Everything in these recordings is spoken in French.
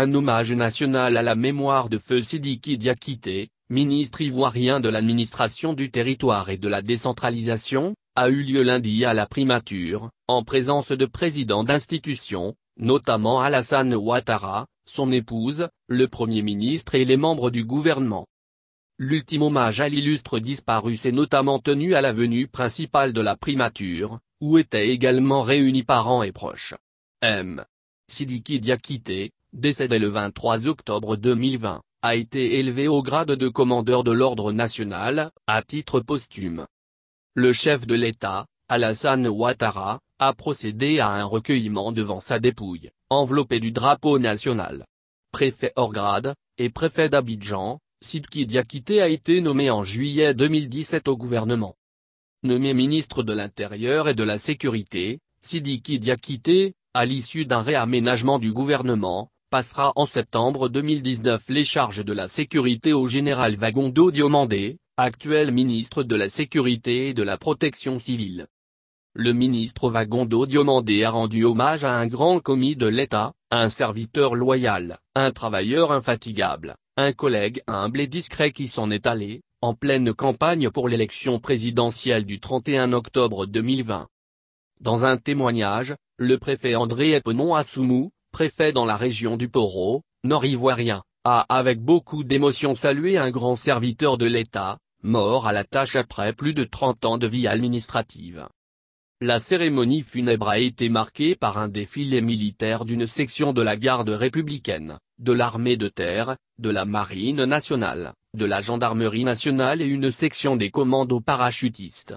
Un hommage national à la mémoire de Feu Sidiki Diakité, ministre ivoirien de l'administration du territoire et de la décentralisation, a eu lieu lundi à la primature, en présence de présidents d'institutions, notamment Alassane Ouattara, son épouse, le Premier ministre et les membres du gouvernement. L'ultime hommage à l'illustre disparu s'est notamment tenu à la venue principale de la primature, où étaient également réunis parents et proches. M. Sidiki Diakité, décédé le 23 octobre 2020, a été élevé au grade de commandeur de l'ordre national, à titre posthume. Le chef de l'État, Alassane Ouattara, a procédé à un recueillement devant sa dépouille, enveloppée du drapeau national. Préfet hors grade, et préfet d'Abidjan, Sidki Diakité a été nommé en juillet 2017 au gouvernement. Nommé ministre de l'Intérieur et de la Sécurité, Sidiki Diakité, à l'issue d'un réaménagement du gouvernement, passera en septembre 2019 les charges de la sécurité au général Vagondo Diomandé, actuel ministre de la Sécurité et de la Protection civile. Le ministre Vagondo Diomandé a rendu hommage à un grand commis de l'État, un serviteur loyal, un travailleur infatigable, un collègue humble et discret qui s'en est allé, en pleine campagne pour l'élection présidentielle du 31 octobre 2020. Dans un témoignage, le préfet André Eponon Assoumou, préfet dans la région du Poro, nord-ivoirien, a avec beaucoup d'émotion salué un grand serviteur de l'État, mort à la tâche après plus de 30 ans de vie administrative. La cérémonie funèbre a été marquée par un défilé militaire d'une section de la garde républicaine, de l'armée de terre, de la marine nationale, de la gendarmerie nationale et une section des commandos parachutistes.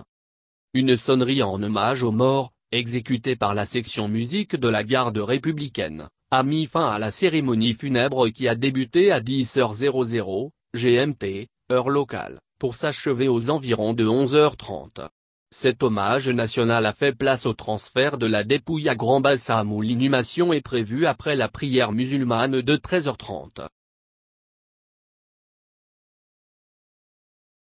Une sonnerie en hommage aux morts, exécuté par la section musique de la garde républicaine, a mis fin à la cérémonie funèbre qui a débuté à 10h00, GMT, heure locale, pour s'achever aux environs de 11h30. Cet hommage national a fait place au transfert de la dépouille à Grand Bassam où l'inhumation est prévue après la prière musulmane de 13h30.